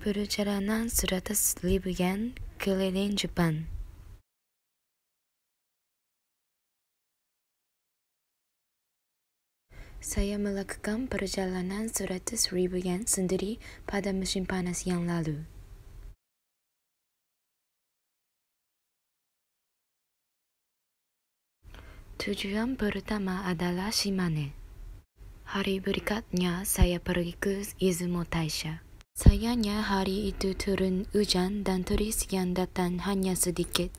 perjalanan 100 ribu yen keliling Jepun. Saya melakukan perjalanan 100 ribu yen sendiri pada musim panas yang lalu. Tujuan pertama adalah Shimane. Hari berikutnya saya pergi ke Izumo Taisha. Sayangnya hari itu turun hujan dan turis yang datang hanya sedikit.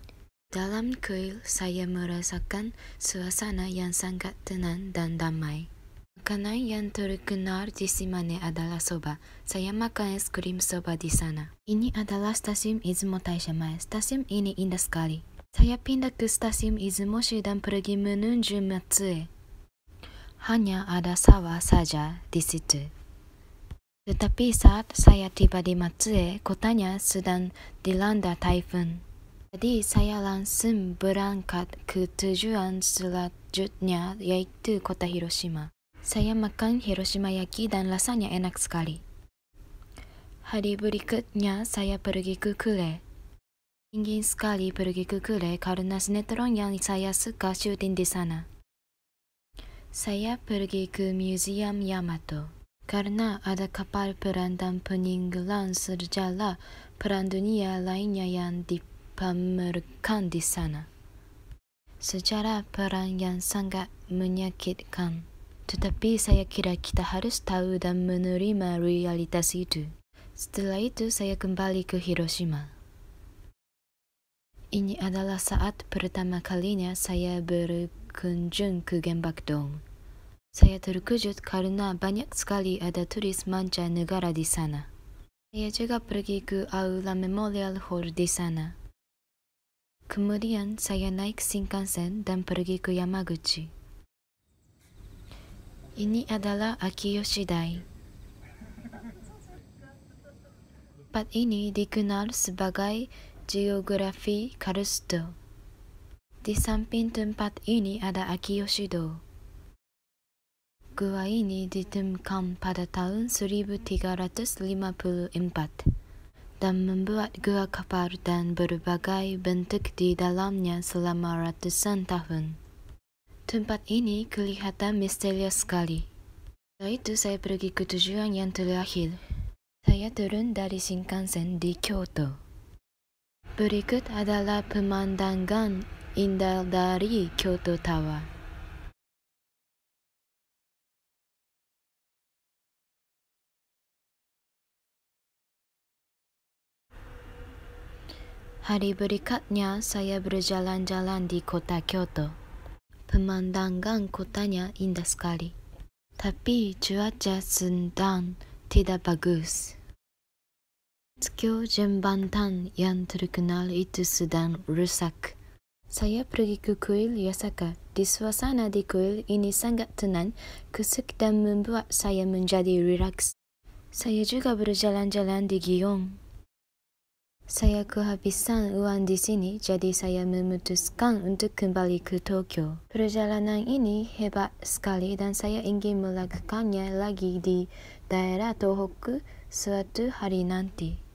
Dalam kuil, saya merasakan suasana yang sangat tenang dan damai. Makanan yang terkenal di Shimane adalah soba. Saya makan es krim soba di sana. Ini adalah stasiun Izumo Taisha Mai. Stasiun ini indah sekali. Saya pindah ke stasiun Izumo Shi dan pergi menuju Matsue. Hanya ada sawah saja di situ. Tetapi saat saya tiba di Matsue, kotanya sedang dilanda taifun. Jadi saya langsung berangkat ke tujuan selanjutnya yaitu kota Hiroshima. Saya makan Hiroshima yaki dan rasanya enak sekali. Hari berikutnya saya pergi ke Kure. Ingin sekali pergi ke Kure karena sinetron yang saya suka syuting di sana. Saya pergi ke Museum Yamato karena ada kapal perang dan peninggalan sejarah perang dunia lainnya yang dipamerkan di sana. Sejarah perang yang sangat menyakitkan. Tetapi saya kira kita harus tahu dan menerima realitas itu. Setelah itu saya kembali ke Hiroshima. Ini adalah saat pertama kalinya saya berkunjung ke Gembak Dome. Saya terkejut karena banyak sekali ada turis mancanegara di sana. Saya juga pergi ke Aula Memorial Hall di sana. Kemudian saya naik Shinkansen dan pergi ke Yamaguchi. Ini adalah Akiyoshi Dai. Tempat ini dikenal sebagai geografi karusto. Di samping tempat ini ada Akiyoshi Dai gua ini ditemukan pada tahun 1354 dan membuat gua kapal dan berbagai bentuk di dalamnya selama ratusan tahun. Tempat ini kelihatan misterius sekali. Setelah itu saya pergi ke tujuan yang terakhir. Saya turun dari Shinkansen di Kyoto. Berikut adalah pemandangan indah dari Kyoto Tower. Hari berikutnya, saya berjalan-jalan di kota Kyoto. Pemandangan kotanya indah sekali. Tapi cuaca sedang tidak bagus. Tsukyo Jembantan yang terkenal itu sedang rusak. Saya pergi ke kuil Yasaka. Di suasana di kuil ini sangat tenang, kusuk dan membuat saya menjadi relaks. Saya juga berjalan-jalan di Gion. Saya kehabisan wang di sini jadi saya memutuskan untuk kembali ke Tokyo. Perjalanan ini hebat sekali dan saya ingin melakukannya lagi di daerah Tohoku suatu hari nanti.